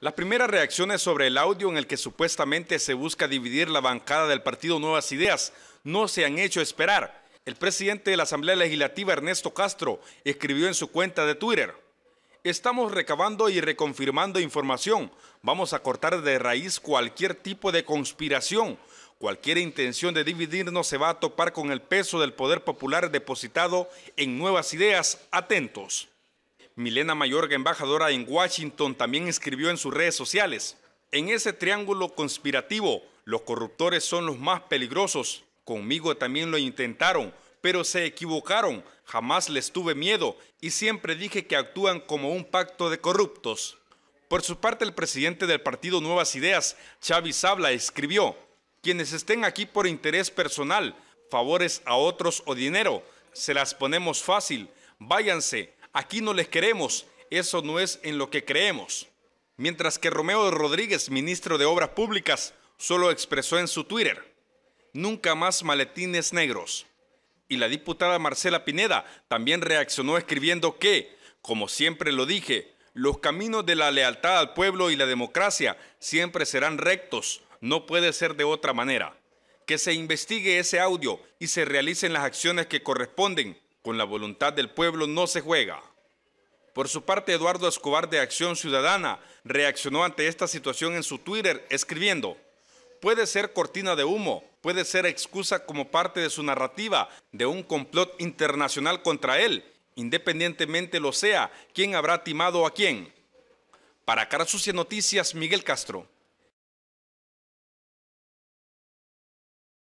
Las primeras reacciones sobre el audio en el que supuestamente se busca dividir la bancada del partido Nuevas Ideas no se han hecho esperar. El presidente de la Asamblea Legislativa, Ernesto Castro, escribió en su cuenta de Twitter, Estamos recabando y reconfirmando información. Vamos a cortar de raíz cualquier tipo de conspiración. Cualquier intención de dividirnos se va a topar con el peso del poder popular depositado en nuevas ideas. Atentos. Milena Mayorga, embajadora en Washington, también escribió en sus redes sociales, en ese triángulo conspirativo, los corruptores son los más peligrosos. Conmigo también lo intentaron, pero se equivocaron. Jamás les tuve miedo y siempre dije que actúan como un pacto de corruptos. Por su parte, el presidente del partido Nuevas Ideas, Chávez Sabla, escribió, quienes estén aquí por interés personal, favores a otros o dinero, se las ponemos fácil, váyanse, Aquí no les queremos, eso no es en lo que creemos. Mientras que Romeo Rodríguez, ministro de Obras Públicas, solo expresó en su Twitter, nunca más maletines negros. Y la diputada Marcela Pineda también reaccionó escribiendo que, como siempre lo dije, los caminos de la lealtad al pueblo y la democracia siempre serán rectos, no puede ser de otra manera. Que se investigue ese audio y se realicen las acciones que corresponden con la voluntad del pueblo no se juega. Por su parte, Eduardo Escobar de Acción Ciudadana reaccionó ante esta situación en su Twitter escribiendo, puede ser cortina de humo, puede ser excusa como parte de su narrativa de un complot internacional contra él, independientemente lo sea, quién habrá timado a quién. Para Cara Noticias, Miguel Castro.